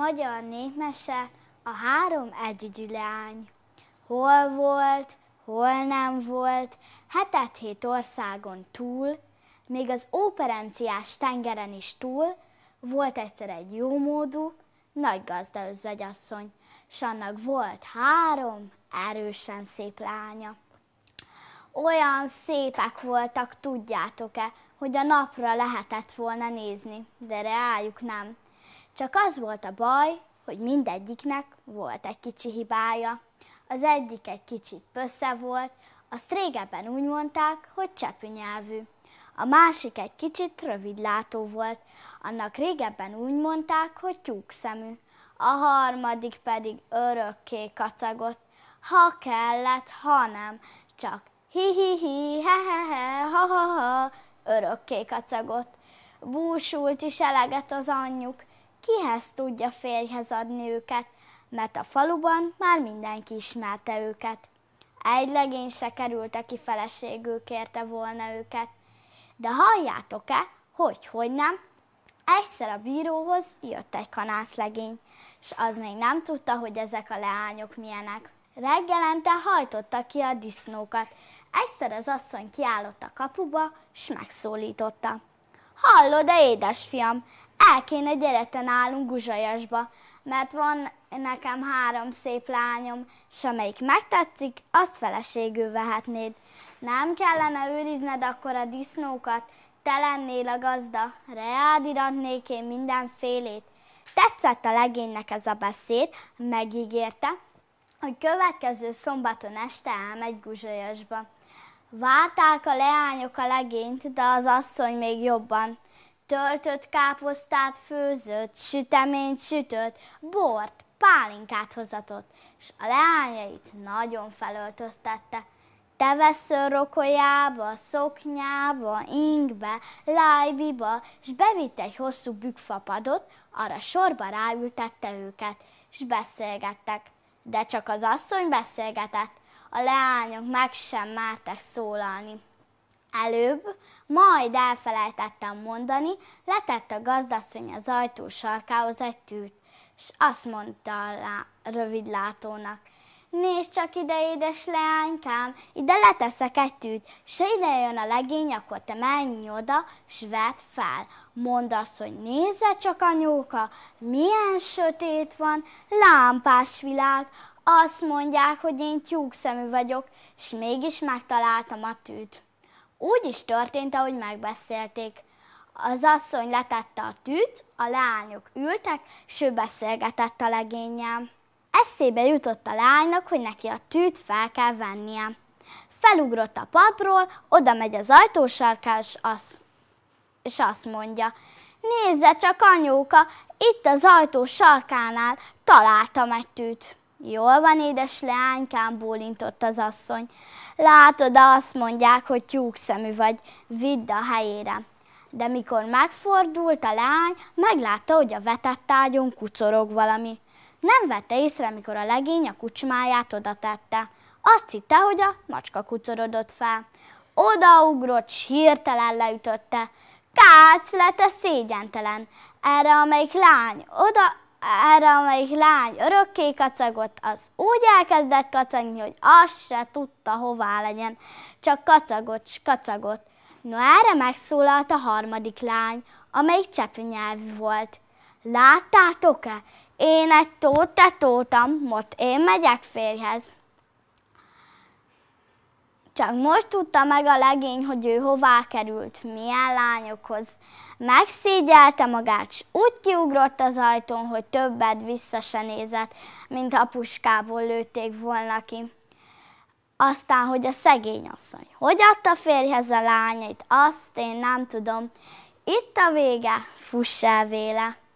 magyar népmese, a három együgyű leány. Hol volt, hol nem volt, hetet hét országon túl, még az óperenciás tengeren is túl, volt egyszer egy jó módú, nagy gazda özvegyasszony, s annak volt három erősen szép lánya. Olyan szépek voltak, tudjátok-e, hogy a napra lehetett volna nézni, de rájuk nem – csak az volt a baj, hogy mindegyiknek volt egy kicsi hibája. Az egyik egy kicsit pössze volt, azt régebben úgy mondták, hogy csepű nyelvű. A másik egy kicsit rövidlátó volt, annak régebben úgy mondták, hogy tyúkszemű. A harmadik pedig örökké kacagott, ha kellett, ha nem, csak hi-hi-hi, he-he-he, ha-ha-ha, örökké kacagott. Búsult is eleget az anyjuk, kihez tudja férjhez adni őket, mert a faluban már mindenki ismerte őket. Egy legény se került, aki feleségül kérte volna őket. De halljátok-e, hogy hogy nem, egyszer a bíróhoz jött egy kanászlegény, és az még nem tudta, hogy ezek a leányok milyenek. Reggelente hajtotta ki a disznókat. Egyszer az asszony kiállott a kapuba, és megszólította. Hallod, e édesfiam, el kéne gyerete nálunk Guzsajasba, mert van nekem három szép lányom, és amelyik megtetszik, azt feleségül vehetnéd. Nem kellene őrizned akkor a disznókat, te lennél a gazda, reádiratnék én mindenfélét. Tetszett a legénynek ez a beszéd, megígérte, hogy következő szombaton este elmegy Guzsajasba. Várták a leányok a legényt, de az asszony még jobban. Töltött káposztát főzött, süteményt sütött, bort, pálinkát hozatott, és a leányait nagyon felöltöztette. Tevesző rokolyába, szoknyába, ingbe, lájbiba, és bevitt egy hosszú bükfapadot, arra sorba ráültette őket, és beszélgettek. De csak az asszony beszélgetett, a leányok meg sem mertek szólalni. Előbb, majd elfelejtettem mondani, letett a gazdasszony az ajtó sarkához egy tűt, és azt mondta a rövidlátónak, Nézd csak ide, édes leánykám, ide leteszek egy tűt, s ide jön a legény, akkor te menj oda, s vedd fel. Mondd azt, hogy nézze csak anyóka, milyen sötét van, lámpás világ, azt mondják, hogy én tyúkszemű vagyok, s mégis megtaláltam a tűt. Úgy is történt, ahogy megbeszélték. Az asszony letette a tűt, a leányok ültek, s ő beszélgetett a legényem. Eszébe jutott a lánynak, hogy neki a tűt fel kell vennie. Felugrott a padról, oda megy az ajtósarkás, az, és azt mondja, nézze csak anyóka, itt az ajtó sarkánál találtam egy tűt. Jól van, édes leánykám, bólintott az asszony. Látod, azt mondják, hogy tyúk szemű vagy, vidd a helyére. De mikor megfordult a lány, meglátta, hogy a vetett ágyon kucorog valami. Nem vette észre, mikor a legény a kucsmáját oda tette. Azt hitte, hogy a macska kucorodott fel. Odaugrott, s hirtelen leütötte. Kács lett a szégyentelen. Erre, amelyik lány oda erre, amelyik lány örökké kacagott, az úgy elkezdett kacagni, hogy az se tudta, hová legyen, csak kacagott, s kacagott. No, erre megszólalt a harmadik lány, amelyik cseppnyelvű volt. Láttátok-e? Én egy tót, te tótam, most én megyek férjhez. Csak most tudta meg a legény, hogy ő hová került, milyen lányokhoz. Megszégyelte magát, s úgy kiugrott az ajtón, hogy többet vissza se nézett, mint a puskából lőtték volna ki. Aztán, hogy a szegény asszony, hogy adta férjhez a lányait, azt én nem tudom. Itt a vége, fuss el véle!